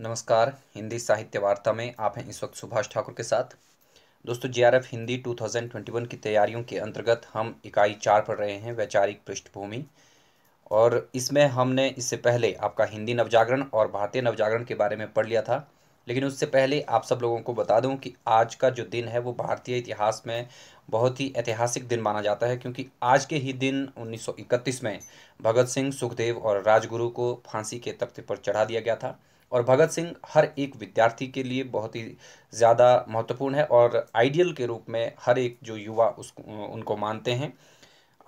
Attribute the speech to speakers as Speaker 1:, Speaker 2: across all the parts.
Speaker 1: नमस्कार हिंदी साहित्य वार्ता में आप हैं इस वक्त सुभाष ठाकुर के साथ दोस्तों जीआरएफ हिंदी 2021 की तैयारियों के अंतर्गत हम इकाई चार पढ़ रहे हैं वैचारिक पृष्ठभूमि और इसमें हमने इससे पहले आपका हिंदी नवजागरण और भारतीय नवजागरण के बारे में पढ़ लिया था लेकिन उससे पहले आप सब लोगों को बता दूं कि आज का जो दिन है वो भारतीय इतिहास में बहुत ही ऐतिहासिक दिन माना जाता है क्योंकि आज के ही दिन 1931 में भगत सिंह सुखदेव और राजगुरु को फांसी के तख्ते पर चढ़ा दिया गया था और भगत सिंह हर एक विद्यार्थी के लिए बहुत ही ज़्यादा महत्वपूर्ण है और आइडियल के रूप में हर एक जो युवा उस उनको मानते हैं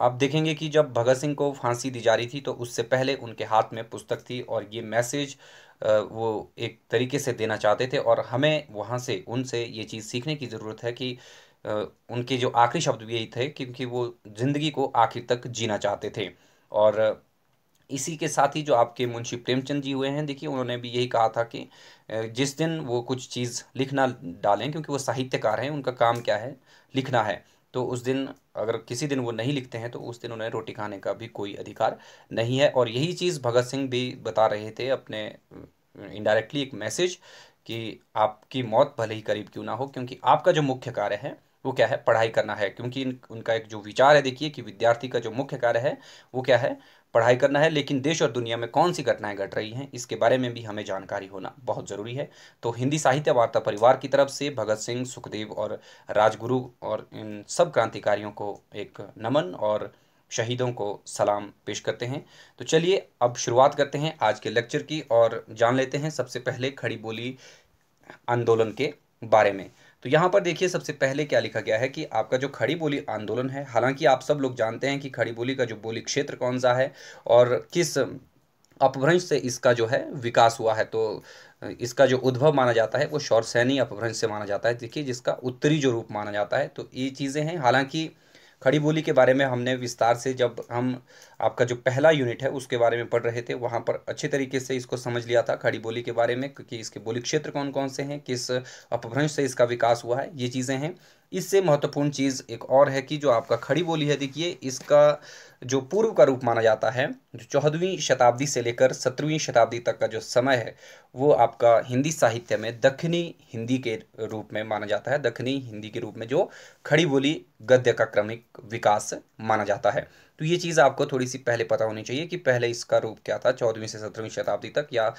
Speaker 1: आप देखेंगे कि जब भगत सिंह को फांसी दी जा रही थी तो उससे पहले उनके हाथ में पुस्तक थी और ये मैसेज वो एक तरीके से देना चाहते थे और हमें वहाँ से उनसे ये चीज़ सीखने की ज़रूरत है कि उनके जो आखिरी शब्द भी यही थे क्योंकि वो ज़िंदगी को आखिर तक जीना चाहते थे और इसी के साथ ही जो आपके मुंशी प्रेमचंद जी हुए हैं देखिए उन्होंने भी यही कहा था कि जिस दिन वो कुछ चीज़ लिखना डालें क्योंकि वो साहित्यकार हैं उनका काम क्या है लिखना है तो उस दिन अगर किसी दिन वो नहीं लिखते हैं तो उस दिन उन्हें रोटी खाने का भी कोई अधिकार नहीं है और यही चीज़ भगत सिंह भी बता रहे थे अपने इनडायरेक्टली एक मैसेज कि आपकी मौत भले ही करीब क्यों ना हो क्योंकि आपका जो मुख्य कार्य है वो क्या है पढ़ाई करना है क्योंकि उनका एक जो विचार है देखिए कि विद्यार्थी का जो मुख्य कार्य है वो क्या है पढ़ाई करना है लेकिन देश और दुनिया में कौन सी घटनाएं घट रही हैं इसके बारे में भी हमें जानकारी होना बहुत ज़रूरी है तो हिंदी साहित्य वार्ता परिवार की तरफ से भगत सिंह सुखदेव और राजगुरु और इन सब क्रांतिकारियों को एक नमन और शहीदों को सलाम पेश करते हैं तो चलिए अब शुरुआत करते हैं आज के लेक्चर की और जान लेते हैं सबसे पहले खड़ी बोली आंदोलन के बारे में तो यहाँ पर देखिए सबसे पहले क्या लिखा गया है कि आपका जो खड़ी बोली आंदोलन है हालांकि आप सब लोग जानते हैं कि खड़ी बोली का जो बोली क्षेत्र कौन सा है और किस अपभ्रंश से इसका जो है विकास हुआ है तो इसका जो उद्भव माना जाता है वो शौर सैनी अपभ्रंश से माना जाता है देखिए जिसका उत्तरी जो रूप माना जाता है तो ये चीज़ें हैं हालांकि खड़ी बोली के बारे में हमने विस्तार से जब हम आपका जो पहला यूनिट है उसके बारे में पढ़ रहे थे वहाँ पर अच्छे तरीके से इसको समझ लिया था खड़ी बोली के बारे में कि इसके बोली क्षेत्र कौन कौन से हैं किस अपभ्रंश से इसका विकास हुआ है ये चीज़ें हैं इससे महत्वपूर्ण चीज़ एक और है कि जो आपका खड़ी बोली है देखिए इसका जो पूर्व का रूप माना जाता है जो चौदहवीं शताब्दी से लेकर सत्रहवीं शताब्दी तक का जो समय है वो आपका हिंदी साहित्य में दक्षिणी हिंदी के रूप में माना जाता है दक्षिणी हिंदी के रूप में जो खड़ी बोली गद्य का क्रमिक विकास माना जाता है तो ये चीज़ आपको थोड़ी सी पहले पता होनी चाहिए कि पहले इसका रूप क्या था चौदहवीं से सत्रहवीं शताब्दी तक या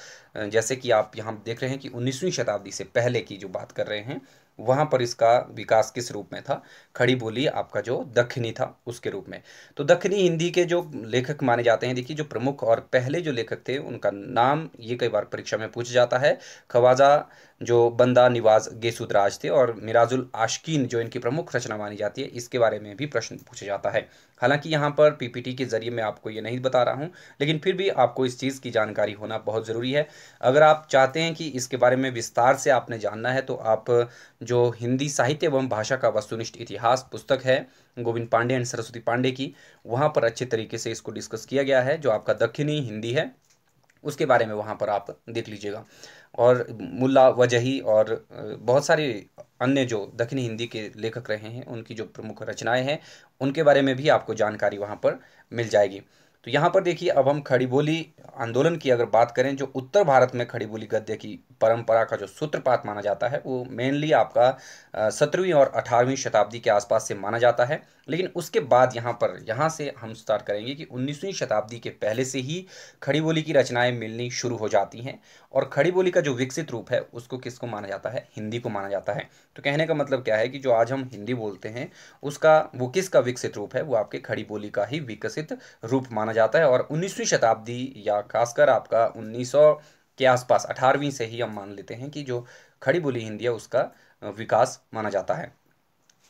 Speaker 1: जैसे कि आप यहाँ देख रहे हैं कि उन्नीसवीं शताब्दी से पहले की जो बात कर रहे हैं वहाँ पर इसका विकास किस रूप में था खड़ी बोली आपका जो दक्षिणी था उसके रूप में तो दक्षिणी हिंदी के जो लेखक माने जाते हैं देखिए जो प्रमुख और पहले जो लेखक थे उनका नाम ये कई बार परीक्षा में पूछ जाता है खवाजा जो बंदा निवाज गेसुदराज थे और मिराजुल आशकीन जो इनकी प्रमुख रचना मानी जाती है इसके बारे में भी प्रश्न पूछा जाता है हालांकि यहाँ पर पीपीटी के जरिए मैं आपको ये नहीं बता रहा हूँ लेकिन फिर भी आपको इस चीज़ की जानकारी होना बहुत ज़रूरी है अगर आप चाहते हैं कि इसके बारे में विस्तार से आपने जानना है तो आप जो हिंदी साहित्य एवं भाषा का वस्तुनिष्ठ इतिहास पुस्तक है गोविंद पांडे एंड सरस्वती पांडे की वहाँ पर अच्छे तरीके से इसको डिस्कस किया गया है जो आपका दक्षिणी हिंदी है उसके बारे में वहाँ पर आप देख लीजिएगा और मुल्ला वजही और बहुत सारी अन्य जो दक्षिणी हिंदी के लेखक रहे हैं उनकी जो प्रमुख रचनाएं हैं उनके बारे में भी आपको जानकारी वहाँ पर मिल जाएगी तो यहाँ पर देखिए अब हम खड़ी बोली आंदोलन की अगर बात करें जो उत्तर भारत में खड़ी बोली गद्य की परंपरा का जो सूत्रपात माना जाता है वो मेनली आपका सत्रहवीं और अठारहवीं शताब्दी के आसपास से माना जाता है लेकिन उसके बाद यहाँ पर यहाँ से हम स्टार्ट करेंगे कि उन्नीसवीं शताब्दी के पहले से ही खड़ी बोली की रचनाएँ मिलनी शुरू हो जाती हैं और खड़ी बोली का जो विकसित रूप है उसको किसको माना जाता है हिंदी को माना जाता है तो कहने का मतलब क्या है कि जो आज हम हिंदी बोलते हैं उसका वो किसका विकसित रूप है वो आपके खड़ी बोली का ही विकसित रूप माना माना जाता है और 19वीं शताब्दी या खासकर आपका 1900 के आसपास 18वीं से ही हम मान लेते हैं कि जो खड़ी बोली हिंदी है उसका विकास माना जाता है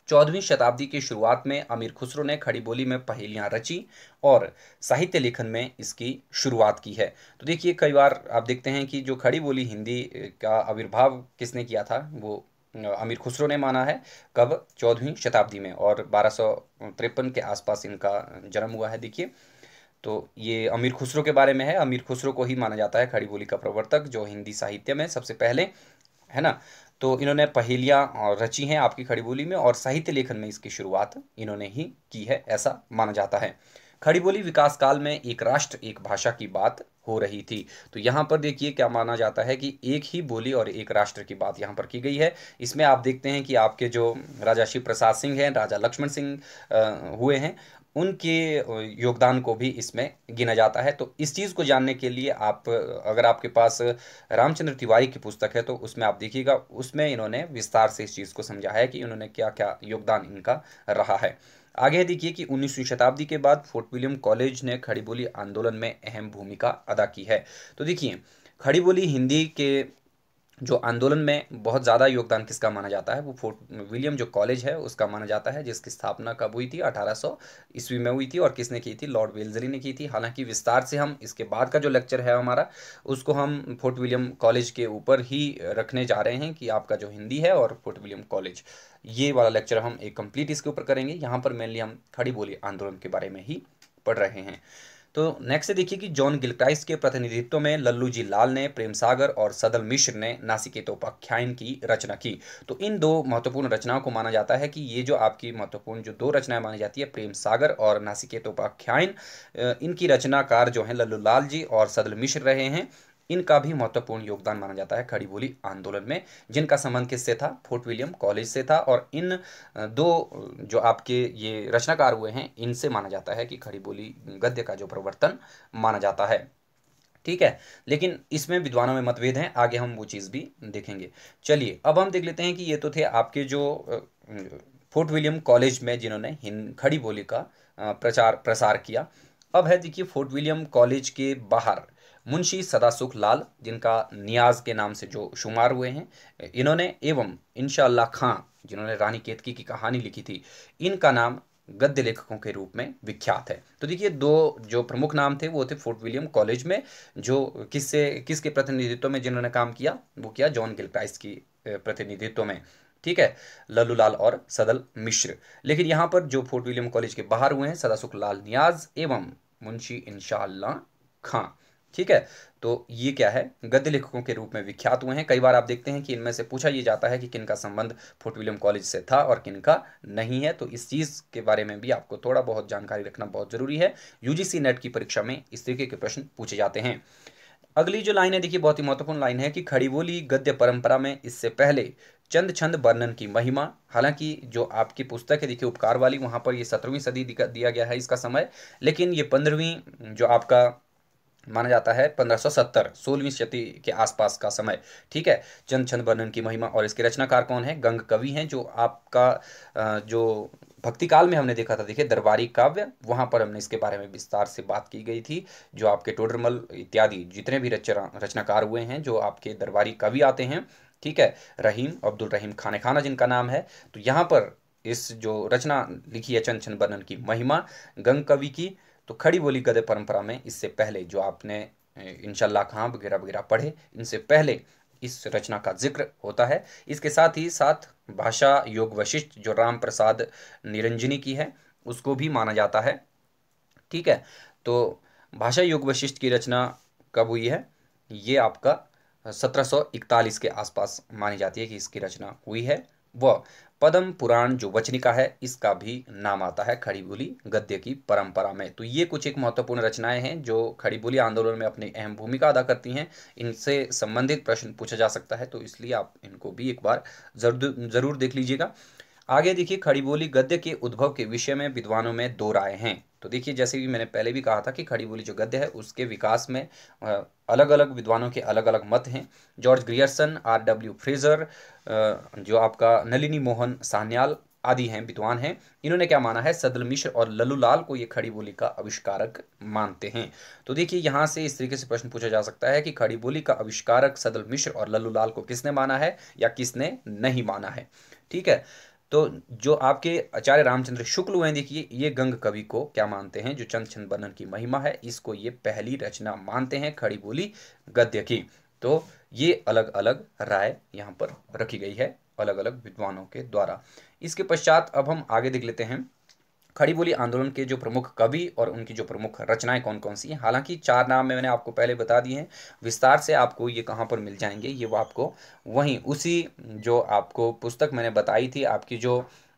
Speaker 1: चौदहवीं शताब्दी की शुरुआत में अमीर खुसरो ने खड़ी बोली में पहेलियाँ रची और साहित्य लेखन में इसकी शुरुआत की है तो देखिए कई बार आप देखते हैं कि जो खड़ी बोली हिंदी का आविर्भाव किसने किया था वो अमीर खुसरो ने माना है कब चौदहवीं शताब्दी में और बारह के आसपास इनका जन्म हुआ है देखिए तो ये अमीर खुसरो के बारे में है अमीर खुसरो को ही माना जाता है खड़ी बोली का प्रवर्तक जो हिंदी साहित्य में सबसे पहले है ना तो इन्होंने पहेलियाँ रची हैं आपकी खड़ी बोली में और साहित्य लेखन में इसकी शुरुआत इन्होंने ही की है ऐसा माना जाता है खड़ी बोली विकास काल में एक राष्ट्र एक भाषा की बात हो रही थी तो यहाँ पर देखिए क्या माना जाता है कि एक ही बोली और एक राष्ट्र की बात यहाँ पर की गई है इसमें आप देखते हैं कि आपके जो राजा शिव प्रसाद सिंह हैं राजा लक्ष्मण सिंह हुए हैं उनके योगदान को भी इसमें गिना जाता है तो इस चीज़ को जानने के लिए आप अगर आपके पास रामचंद्र तिवारी की पुस्तक है तो उसमें आप देखिएगा उसमें इन्होंने विस्तार से इस चीज़ को समझा है कि इन्होंने क्या क्या योगदान इनका रहा है आगे देखिए कि 19वीं शताब्दी के बाद फोर्ट विलियम कॉलेज ने खड़ी बोली आंदोलन में अहम भूमिका अदा की है तो देखिए खड़ी बोली हिंदी के जो आंदोलन में बहुत ज़्यादा योगदान किसका माना जाता है वो फोर्ट विलियम जो कॉलेज है उसका माना जाता है जिसकी स्थापना कब हुई थी 1800 ईस्वी में हुई थी और किसने की थी लॉर्ड वेल्जली ने की थी हालांकि विस्तार से हम इसके बाद का जो लेक्चर है हमारा उसको हम फोर्ट विलियम कॉलेज के ऊपर ही रखने जा रहे हैं कि आपका जो हिंदी है और फोर्ट विलियम कॉलेज ये वाला लेक्चर हम एक कम्प्लीट इसके ऊपर करेंगे यहाँ पर मेनली हम खड़ी बोली आंदोलन के बारे में ही पढ़ रहे हैं तो नेक्स्ट देखिए कि जॉन गिलक्राइस के प्रतिनिधित्व में लल्लू जी लाल ने प्रेम सागर और सदल मिश्र ने नासिकेतोपाख्यान की रचना की तो इन दो महत्वपूर्ण रचनाओं को माना जाता है कि ये जो आपकी महत्वपूर्ण जो दो रचनाएं मानी जाती है प्रेम सागर और नासिकेतोपाख्यान इनकी रचनाकार जो है लल्लू लाल जी और सदल मिश्र रहे हैं इनका भी महत्वपूर्ण योगदान माना जाता है खड़ी बोली आंदोलन में जिनका संबंध किससे था फोर्ट विलियम कॉलेज से था और इन दो जो आपके ये रचनाकार हुए हैं इनसे माना जाता है कि खड़ी बोली गद्य का जो प्रवर्तन माना जाता है ठीक है लेकिन इसमें विद्वानों में मतभेद हैं आगे हम वो चीज़ भी देखेंगे चलिए अब हम देख लेते हैं कि ये तो थे आपके जो फोर्ट विलियम कॉलेज में जिन्होंने खड़ी बोली का प्रचार प्रसार किया अब है देखिए फोर्ट विलियम कॉलेज के बाहर मुंशी सदासुख लाल जिनका नियाज के नाम से जो शुमार हुए हैं इन्होंने एवं इनशाला खां जिन्होंने रानी केतकी की कहानी लिखी थी इनका नाम गद्य लेखकों के रूप में विख्यात है तो देखिए दो जो प्रमुख नाम थे वो थे फोर्ट विलियम कॉलेज में जो किससे किसके प्रतिनिधित्व में जिन्होंने काम किया वो किया जॉन गिलक्राइस की प्रतिनिधित्व में ठीक है लल्लू लाल और सदल मिश्र लेकिन यहाँ पर जो फोर्ट विलियम कॉलेज के बाहर हुए हैं सदासुख लाल नियाज एवं मुंशी इनशाला खां ठीक है तो ये क्या है गद्य लेखकों के रूप में विख्यात हुए हैं कई बार आप देखते हैं कि इनमें से पूछा ये जाता है कि किन का संबंध फोर्ट विलियम कॉलेज से था और किन का नहीं है तो इस चीज़ के बारे में भी आपको थोड़ा बहुत जानकारी रखना बहुत ज़रूरी है यूजीसी नेट की परीक्षा में इस तरीके के प्रश्न पूछे जाते हैं अगली जो लाइन है देखिए बहुत ही महत्वपूर्ण लाइन है कि खड़ी बोली गद्य परंपरा में इससे पहले चंद छंद वर्णन की महिमा हालांकि जो आपकी पुस्तक है देखिए उपकार वाली वहां पर ये सत्रहवीं सदी दिया गया है इसका समय लेकिन ये पंद्रहवीं जो आपका माना जाता है 1570 सोलहवीं शती के आसपास का समय ठीक है चंद छंद वर्णन की महिमा और इसके रचनाकार कौन है गंग कवि हैं जो आपका जो भक्ति काल में हमने देखा था देखिए दरबारी काव्य वहाँ पर हमने इसके बारे में विस्तार से बात की गई थी जो आपके टोडरमल इत्यादि जितने भी रचना रचनाकार हुए हैं जो आपके दरबारी कवि आते हैं ठीक है रहीम अब्दुल रहीम खाने खाना जिनका नाम है तो यहाँ पर इस जो रचना लिखी है चंद छंद वर्णन की महिमा गंग कवि की तो खड़ी बोली गद्य परंपरा में इससे पहले जो आपने इनशल्ला खां वगैरह वगैरह पढ़े इनसे पहले इस रचना का जिक्र होता है इसके साथ ही साथ भाषा योग वशिष्ठ जो राम प्रसाद निरंजनी की है उसको भी माना जाता है ठीक है तो भाषा योग वशिष्ठ की रचना कब हुई है ये आपका 1741 के आसपास मानी जाती है कि इसकी रचना हुई है व पदम पुराण जो वचनिका है इसका भी नाम आता है खड़ी बोली गद्य की परंपरा में तो ये कुछ एक महत्वपूर्ण रचनाएं हैं जो खड़ी बोली आंदोलन में अपनी अहम भूमिका अदा करती हैं इनसे संबंधित प्रश्न पूछा जा सकता है तो इसलिए आप इनको भी एक बार जरूर जरूर देख लीजिएगा आगे देखिए खड़ी बोली गद्य के उद्भव के विषय में विद्वानों में दो राय हैं तो देखिए जैसे कि मैंने पहले भी कहा था कि खड़ी बोली जो गद्य है उसके विकास में अलग अलग विद्वानों के अलग अलग मत हैं George Grierson R W Fraser जो आपका नलिनी मोहन सान्याल आदि हैं विद्वान हैं इन्होंने क्या माना है सदल मिश्र और लल्लू लाल को ये खड़ी बोली का आविष्कारक मानते हैं तो देखिए यहाँ से इस तरीके से प्रश्न पूछा जा सकता है कि खड़ी बोली का आविष्कारक सदल मिश्र और लल्लू लाल को किसने माना है या किसने नहीं माना है ठीक है तो जो आपके आचार्य रामचंद्र शुक्ल हुए देखिए ये गंग कवि को क्या मानते हैं जो चंद छंद बंधन की महिमा है इसको ये पहली रचना मानते हैं खड़ी बोली गद्य की तो ये अलग अलग राय यहाँ पर रखी गई है अलग अलग विद्वानों के द्वारा इसके पश्चात अब हम आगे देख लेते हैं खड़ी बोली आंदोलन के जो प्रमुख कवि और उनकी जो प्रमुख रचनाएं कौन कौन सी हैं हालांकि चार नाम मैंने आपको पहले बता दिए हैं विस्तार से आपको ये कहाँ पर मिल जाएंगे ये वो आपको वहीं उसी जो आपको पुस्तक मैंने बताई थी आपकी जो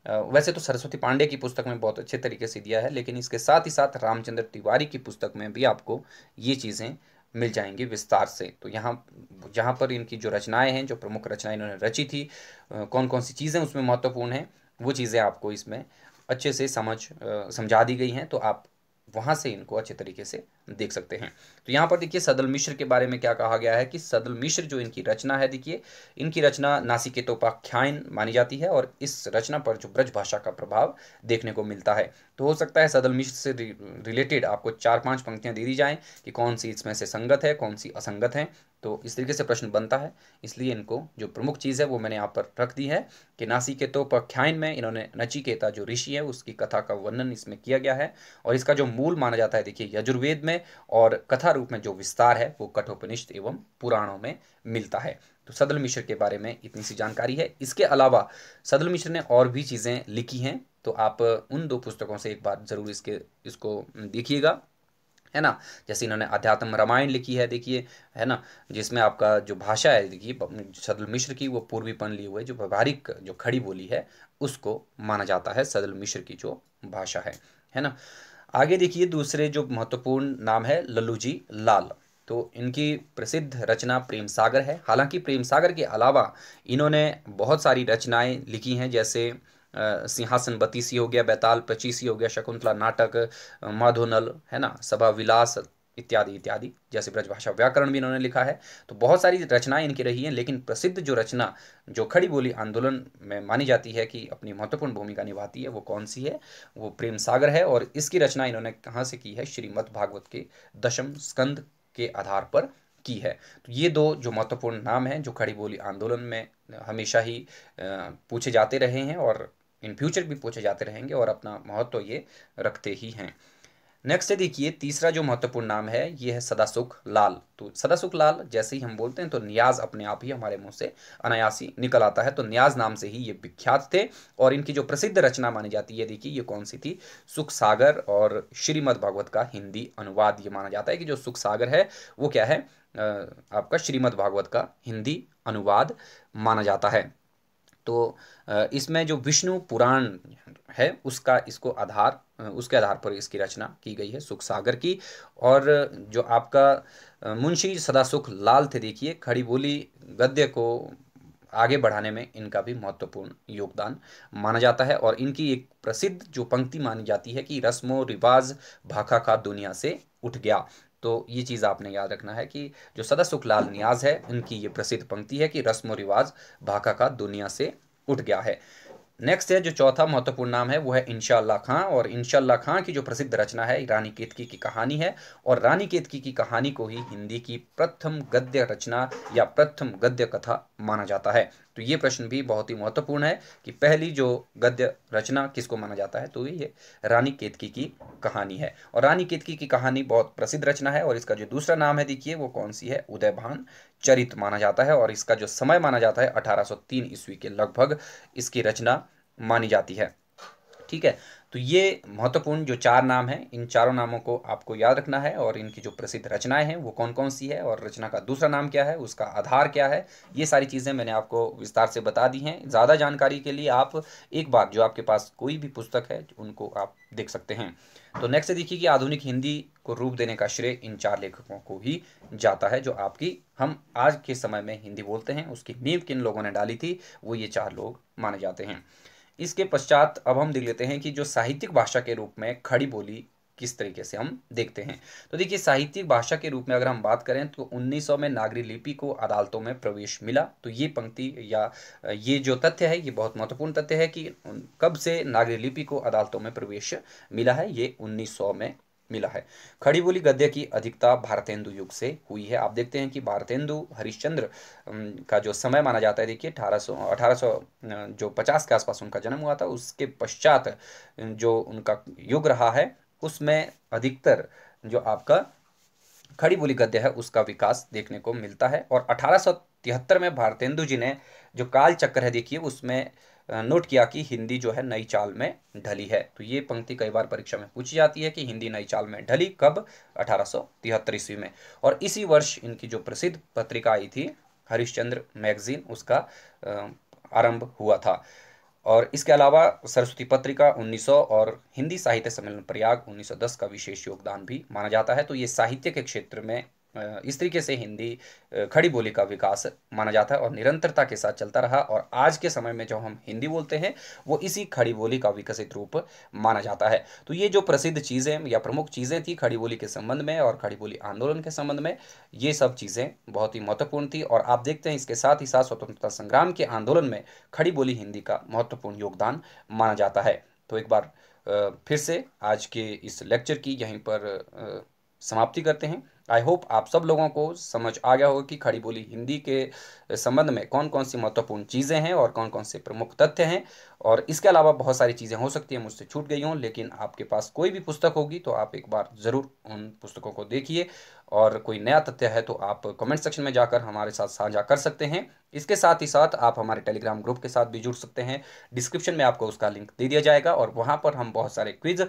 Speaker 1: वैसे तो सरस्वती पांडे की पुस्तक में बहुत अच्छे तरीके से दिया है लेकिन इसके साथ ही साथ रामचंद्र तिवारी की पुस्तक में भी आपको ये चीज़ें मिल जाएंगी विस्तार से तो यहाँ जहाँ पर इनकी जो रचनाएं हैं जो प्रमुख रचनाएं इन्होंने रची थी कौन कौन सी चीज़ें उसमें महत्वपूर्ण हैं वो चीज़ें आपको इसमें अच्छे से समझ समझा दी गई हैं तो आप वहाँ से इनको अच्छे तरीके से देख सकते हैं तो यहाँ पर देखिए सदल मिश्र के बारे में क्या कहा गया है कि सदल मिश्र जो इनकी रचना है देखिए इनकी रचना नासिकेतोपाख्यान मानी जाती है और इस रचना पर जो ब्रज भाषा का प्रभाव देखने को मिलता है तो हो सकता है सदल मिश्र से रिलेटेड आपको चार पाँच पंक्तियाँ दे दी जाएँ कि कौन सी इसमें से संगत है कौन सी असंगत है तो इस तरीके से प्रश्न बनता है इसलिए इनको जो प्रमुख चीज़ है वो मैंने यहाँ पर रख दी है कि नासिकेतोपाख्यान में इन्होंने नचिकेता जो ऋषि है उसकी कथा का वर्णन इसमें किया गया है और इसका जो मूल माना जाता है देखिए यजुर्वेद में और कथा रूप में जो विस्तार है वो कठोपनिष्ठ एवं पुराणों में मिलता है तो सदल मिश्र के बारे में इतनी सी जानकारी है इसके अलावा सदल मिश्र ने और भी चीज़ें लिखी हैं तो आप उन दो पुस्तकों से एक बार ज़रूर इसके इसको देखिएगा है ना जैसे इन्होंने अध्यात्म रामायण लिखी है देखिए है ना जिसमें आपका जो भाषा है देखिए सदल मिश्र की वो पूर्वीपन लिए हुए जो व्यवहारिक जो खड़ी बोली है उसको माना जाता है सदल मिश्र की जो भाषा है है ना आगे देखिए दूसरे जो महत्वपूर्ण नाम है लल्लू जी लाल तो इनकी प्रसिद्ध रचना प्रेम सागर है हालांकि प्रेम सागर के अलावा इन्होंने बहुत सारी रचनाएं लिखी हैं जैसे सिंहासन बत्तीसी हो गया बैताल पच्चीसी हो गया शकुंतला नाटक माधोनल है ना सभा विलास इत्यादि इत्यादि जैसे ब्रजभाषा व्याकरण भी इन्होंने लिखा है तो बहुत सारी रचनाएं इनकी रही हैं लेकिन प्रसिद्ध जो रचना जो खड़ी बोली आंदोलन में मानी जाती है कि अपनी महत्वपूर्ण भूमिका निभाती है वो कौन सी है वो प्रेम सागर है और इसकी रचना इन्होंने कहाँ से की है श्रीमद भागवत के दशम स्कंद के आधार पर की है तो ये दो जो महत्वपूर्ण नाम हैं जो खड़ी बोली आंदोलन में हमेशा ही पूछे जाते रहे हैं और इन फ्यूचर भी पूछे जाते रहेंगे और अपना महत्व ये रखते ही हैं नेक्स्ट है देखिए तीसरा जो महत्वपूर्ण नाम है ये है सदासुख लाल तो सदासुख लाल जैसे ही हम बोलते हैं तो न्याज अपने आप ही हमारे मुंह से अनायासी निकल आता है तो न्याज नाम से ही ये विख्यात थे और इनकी जो प्रसिद्ध रचना मानी जाती है देखिए ये कौन सी थी सुख सागर और श्रीमद भागवत का हिंदी अनुवाद ये माना जाता है कि जो सुख सागर है वो क्या है आपका श्रीमद भागवत का हिंदी अनुवाद माना जाता है तो इसमें जो विष्णु पुराण है उसका इसको आधार उसके आधार पर इसकी रचना की गई है सुख सागर की और जो आपका मुंशी सदा सुख लाल थे देखिए खड़ी बोली गद्य को आगे बढ़ाने में इनका भी महत्वपूर्ण योगदान माना जाता है और इनकी एक प्रसिद्ध जो पंक्ति मानी जाती है कि रस्मों रिवाज भाखा का दुनिया से उठ गया तो ये चीज़ आपने याद रखना है कि जो सदा सुखलाल नियाज है उनकी ये प्रसिद्ध पंक्ति है कि रस्म व रिवाज भाका का दुनिया से उठ गया है नेक्स्ट है जो चौथा महत्वपूर्ण नाम है वो है इंशाला खां और इनशाला खां की जो प्रसिद्ध रचना है रानी केतकी की कहानी है और रानी केतकी की कहानी को ही हिंदी की प्रथम गद्य रचना या प्रथम गद्य कथा माना जाता है तो ये प्रश्न भी बहुत ही महत्वपूर्ण है कि पहली जो गद्य रचना किसको माना जाता है तो ये रानी केतकी की कहानी है और रानी केतकी की कहानी बहुत प्रसिद्ध रचना है और इसका जो दूसरा नाम है देखिए वो कौन सी है उदयभान चरित माना जाता है और इसका जो समय माना जाता है 1803 ईस्वी के लगभग इसकी रचना मानी जाती है ठीक है तो ये महत्वपूर्ण जो चार नाम हैं इन चारों नामों को आपको याद रखना है और इनकी जो प्रसिद्ध रचनाएं हैं वो कौन कौन सी है और रचना का दूसरा नाम क्या है उसका आधार क्या है ये सारी चीज़ें मैंने आपको विस्तार से बता दी हैं ज़्यादा जानकारी के लिए आप एक बार जो आपके पास कोई भी पुस्तक है उनको आप देख सकते हैं तो नेक्स्ट देखिए कि आधुनिक हिंदी को रूप देने का श्रेय इन चार लेखकों को ही जाता है जो आपकी हम आज के समय में हिंदी बोलते हैं उसकी नींव किन लोगों ने डाली थी वो ये चार लोग माने जाते हैं इसके पश्चात अब हम देख लेते हैं कि जो साहित्यिक भाषा के रूप में खड़ी बोली किस तरीके से हम देखते हैं तो देखिए साहित्यिक भाषा के रूप में अगर हम बात करें तो 1900 में नागरी लिपि को अदालतों में प्रवेश मिला तो ये पंक्ति या ये जो तथ्य है ये बहुत महत्वपूर्ण तथ्य है कि कब से नागरी लिपि को अदालतों में प्रवेश मिला है ये 1900 में मिला है खड़ी बोली गद्य की अधिकता भारतेंदु युग से हुई है आप देखते हैं कि भारतेंदु हरिश्चंद्र का जो समय माना जाता है देखिए 1800 सौ जो पचास के आसपास उनका जन्म हुआ था उसके पश्चात जो उनका युग रहा है उसमें अधिकतर जो आपका खड़ी बोली गद्य है उसका विकास देखने को मिलता है और अठारह में भारतेंदु जी ने जो काल चक्र है देखिए उसमें नोट किया कि हिंदी जो है नई चाल में ढली है तो ये पंक्ति कई बार परीक्षा में पूछी जाती है कि हिंदी नई चाल में ढली कब अठारह ईस्वी में और इसी वर्ष इनकी जो प्रसिद्ध पत्रिका आई थी हरिश्चंद्र मैगजीन उसका आरंभ हुआ था और इसके अलावा सरस्वती पत्रिका 1900 और हिंदी साहित्य सम्मेलन प्रयाग 1910 का विशेष योगदान भी माना जाता है तो ये साहित्य के क्षेत्र में इस तरीके से हिंदी खड़ी बोली का विकास माना जाता है और निरंतरता के साथ चलता रहा और आज के समय में जो हम हिंदी बोलते हैं वो इसी खड़ी बोली का विकसित रूप माना जाता है तो ये जो प्रसिद्ध चीज़ें या प्रमुख चीज़ें थी खड़ी बोली के संबंध में और खड़ी बोली आंदोलन के संबंध में ये सब चीज़ें बहुत ही महत्वपूर्ण थी और आप देखते हैं इसके साथ ही साथ स्वतंत्रता संग्राम के आंदोलन में खड़ी बोली हिंदी का महत्वपूर्ण योगदान माना जाता है तो एक बार फिर से आज के इस लेक्चर की यहीं पर समाप्ति करते हैं आई होप आप सब लोगों को समझ आ गया होगा कि खड़ी बोली हिंदी के संबंध में कौन कौन सी महत्वपूर्ण चीज़ें हैं और कौन कौन से प्रमुख तथ्य हैं और इसके अलावा बहुत सारी चीज़ें हो सकती हैं मुझसे छूट गई हों लेकिन आपके पास कोई भी पुस्तक होगी तो आप एक बार ज़रूर उन पुस्तकों को देखिए और कोई नया तथ्य है तो आप कमेंट सेक्शन में जाकर हमारे साथ साझा कर सकते हैं इसके साथ ही साथ आप हमारे टेलीग्राम ग्रुप के साथ भी जुड़ सकते हैं डिस्क्रिप्शन में आपको उसका लिंक दे दिया जाएगा और वहाँ पर हम बहुत सारे क्विज़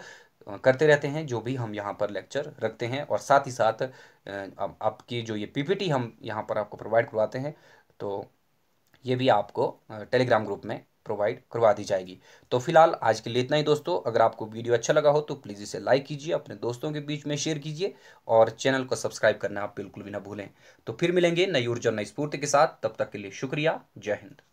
Speaker 1: करते रहते हैं जो भी हम यहाँ पर लेक्चर रखते हैं और साथ ही साथ आपकी जो ये पीपीटी हम यहाँ पर आपको प्रोवाइड करवाते हैं तो ये भी आपको टेलीग्राम ग्रुप में प्रोवाइड करवा दी जाएगी तो फिलहाल आज के लिए इतना ही दोस्तों अगर आपको वीडियो अच्छा लगा हो तो प्लीज़ इसे लाइक कीजिए अपने दोस्तों के बीच में शेयर कीजिए और चैनल को सब्सक्राइब करना आप बिल्कुल भी ना भूलें तो फिर मिलेंगे नई ऊर्जा नई स्फूर्ति के साथ तब तक के लिए शुक्रिया जय हिंद